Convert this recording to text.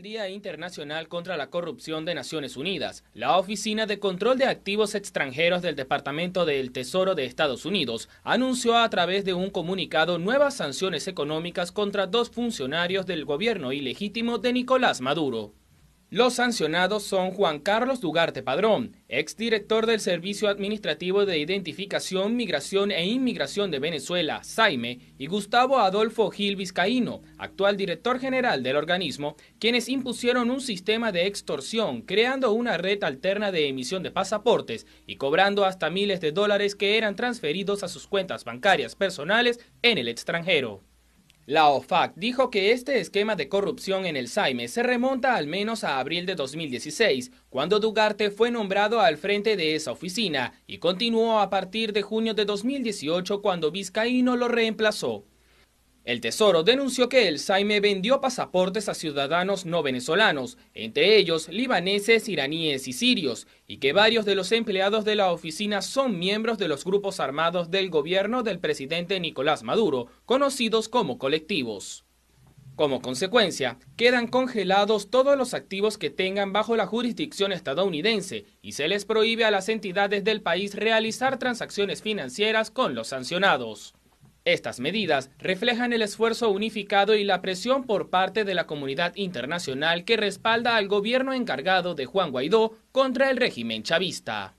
Internacional contra la Corrupción de Naciones Unidas, la Oficina de Control de Activos Extranjeros del Departamento del Tesoro de Estados Unidos anunció a través de un comunicado nuevas sanciones económicas contra dos funcionarios del gobierno ilegítimo de Nicolás Maduro. Los sancionados son Juan Carlos Dugarte Padrón, exdirector del Servicio Administrativo de Identificación, Migración e Inmigración de Venezuela, SAIME, y Gustavo Adolfo Gil Vizcaíno, actual director general del organismo, quienes impusieron un sistema de extorsión, creando una red alterna de emisión de pasaportes y cobrando hasta miles de dólares que eran transferidos a sus cuentas bancarias personales en el extranjero. La OFAC dijo que este esquema de corrupción en el Saime se remonta al menos a abril de 2016, cuando Dugarte fue nombrado al frente de esa oficina y continuó a partir de junio de 2018 cuando Vizcaíno lo reemplazó. El Tesoro denunció que el Saime vendió pasaportes a ciudadanos no venezolanos, entre ellos libaneses, iraníes y sirios, y que varios de los empleados de la oficina son miembros de los grupos armados del gobierno del presidente Nicolás Maduro, conocidos como colectivos. Como consecuencia, quedan congelados todos los activos que tengan bajo la jurisdicción estadounidense y se les prohíbe a las entidades del país realizar transacciones financieras con los sancionados. Estas medidas reflejan el esfuerzo unificado y la presión por parte de la comunidad internacional que respalda al gobierno encargado de Juan Guaidó contra el régimen chavista.